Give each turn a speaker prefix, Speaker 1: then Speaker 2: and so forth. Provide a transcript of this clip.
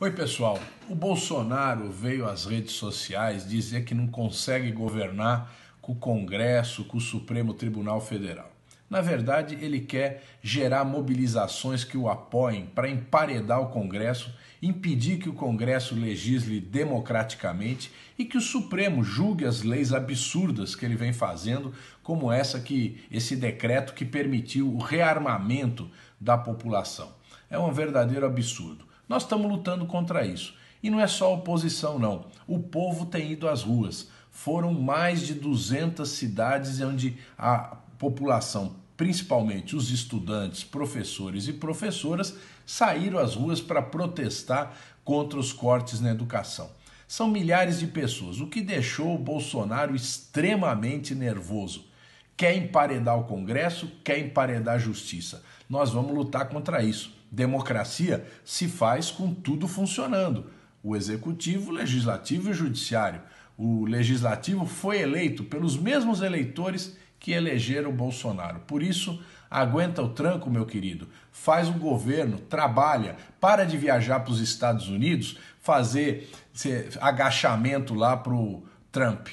Speaker 1: Oi, pessoal. O Bolsonaro veio às redes sociais dizer que não consegue governar com o Congresso, com o Supremo Tribunal Federal. Na verdade, ele quer gerar mobilizações que o apoiem para emparedar o Congresso, impedir que o Congresso legisle democraticamente e que o Supremo julgue as leis absurdas que ele vem fazendo, como essa que esse decreto que permitiu o rearmamento da população. É um verdadeiro absurdo. Nós estamos lutando contra isso. E não é só a oposição, não. O povo tem ido às ruas. Foram mais de 200 cidades onde a população, principalmente os estudantes, professores e professoras, saíram às ruas para protestar contra os cortes na educação. São milhares de pessoas, o que deixou o Bolsonaro extremamente nervoso. Quer emparedar o Congresso, quer emparedar a justiça. Nós vamos lutar contra isso. Democracia se faz com tudo funcionando: o executivo, o legislativo e o judiciário. O legislativo foi eleito pelos mesmos eleitores que elegeram o Bolsonaro. Por isso, aguenta o tranco, meu querido. Faz um governo, trabalha, para de viajar para os Estados Unidos, fazer agachamento lá para o Trump.